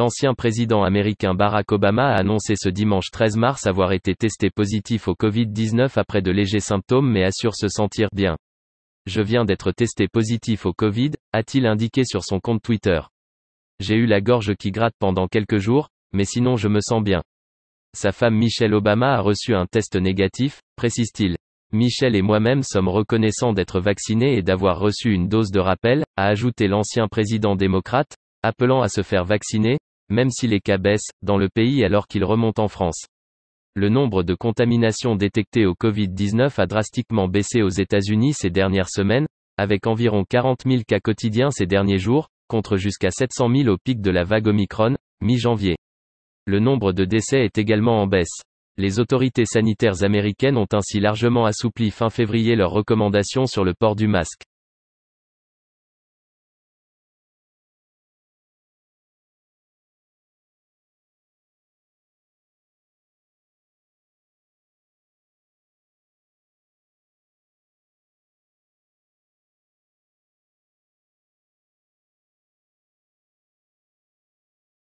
L'ancien président américain Barack Obama a annoncé ce dimanche 13 mars avoir été testé positif au Covid-19 après de légers symptômes mais assure se sentir bien. Je viens d'être testé positif au Covid, a-t-il indiqué sur son compte Twitter. J'ai eu la gorge qui gratte pendant quelques jours, mais sinon je me sens bien. Sa femme Michelle Obama a reçu un test négatif, précise-t-il. Michelle et moi-même sommes reconnaissants d'être vaccinés et d'avoir reçu une dose de rappel, a ajouté l'ancien président démocrate, appelant à se faire vacciner, même si les cas baissent, dans le pays alors qu'ils remontent en France. Le nombre de contaminations détectées au Covid-19 a drastiquement baissé aux États-Unis ces dernières semaines, avec environ 40 000 cas quotidiens ces derniers jours, contre jusqu'à 700 000 au pic de la vague Omicron, mi-janvier. Le nombre de décès est également en baisse. Les autorités sanitaires américaines ont ainsi largement assoupli fin février leurs recommandations sur le port du masque.